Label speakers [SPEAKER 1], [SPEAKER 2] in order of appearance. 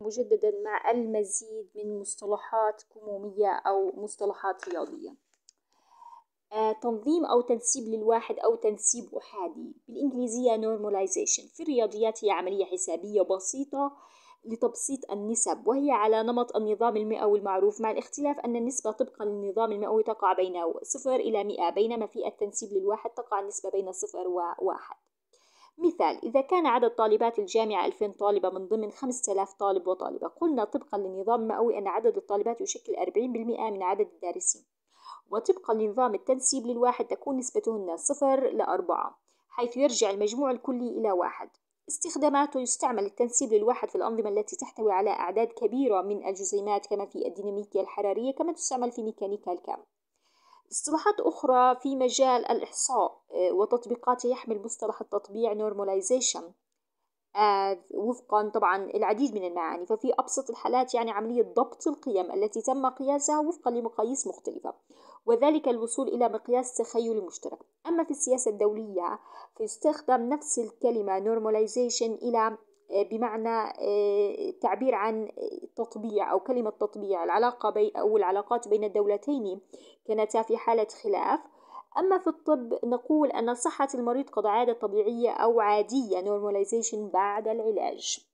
[SPEAKER 1] مجددا مع المزيد من مصطلحات كمومية أو مصطلحات رياضية آه، تنظيم أو تنسيب للواحد أو تنسيب أحادي بالإنجليزية normalization في الرياضيات هي عملية حسابية بسيطة لتبسيط النسب وهي على نمط النظام المئوي المعروف مع الاختلاف أن النسبة طبقا للنظام المئوي تقع بين صفر إلى مئة بينما في التنسيب للواحد تقع النسبة بين صفر وواحد مثال إذا كان عدد طالبات الجامعة 2000 طالبة من ضمن 5000 طالب وطالبة قلنا طبقا للنظام المئوي أن عدد الطالبات يشكل 40% من عدد الدارسين وطبقا لنظام التنسيب للواحد تكون نسبتهن صفر لأربعة حيث يرجع المجموع الكلي إلى واحد استخداماته يستعمل التنسيب للواحد في الأنظمة التي تحتوي على أعداد كبيرة من الجسيمات كما في الديناميكيا الحرارية كما تستعمل في ميكانيكا الكم اصطلاحات أخرى في مجال الإحصاء آه، وتطبيقاته يحمل مصطلح التطبيع normalization آه، وفقا طبعا العديد من المعاني ففي أبسط الحالات يعني عملية ضبط القيم التي تم قياسها وفقا لمقاييس مختلفة وذلك الوصول إلى مقياس تخيلي مشترك أما في السياسة الدولية فيستخدم نفس الكلمة normalization إلى آه، بمعنى التعبير آه، عن تطبيع أو كلمة تطبيع العلاقة بي أو العلاقات بين الدولتين كانتا في حالة خلاف أما في الطب نقول أن صحة المريض قد عادت طبيعية أو عادية normalization بعد العلاج